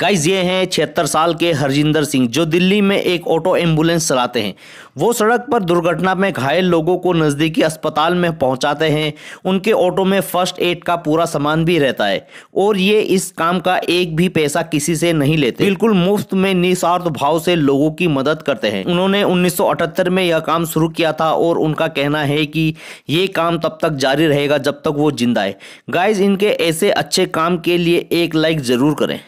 guys ये हैं छिहत्तर साल के हरजिंदर सिंह जो दिल्ली में एक ऑटो एम्बुलेंस चलाते हैं वो सड़क पर दुर्घटना में घायल लोगों को नज़दीकी अस्पताल में पहुंचाते हैं उनके ऑटो में फर्स्ट एड का पूरा सामान भी रहता है और ये इस काम का एक भी पैसा किसी से नहीं लेते बिल्कुल मुफ्त में निस्वार्थ भाव से लोगों की मदद करते हैं उन्होंने उन्नीस में यह काम शुरू किया था और उनका कहना है कि ये काम तब तक जारी रहेगा जब तक वो जिंदा है गाइज इनके ऐसे अच्छे काम के लिए एक लाइक ज़रूर करें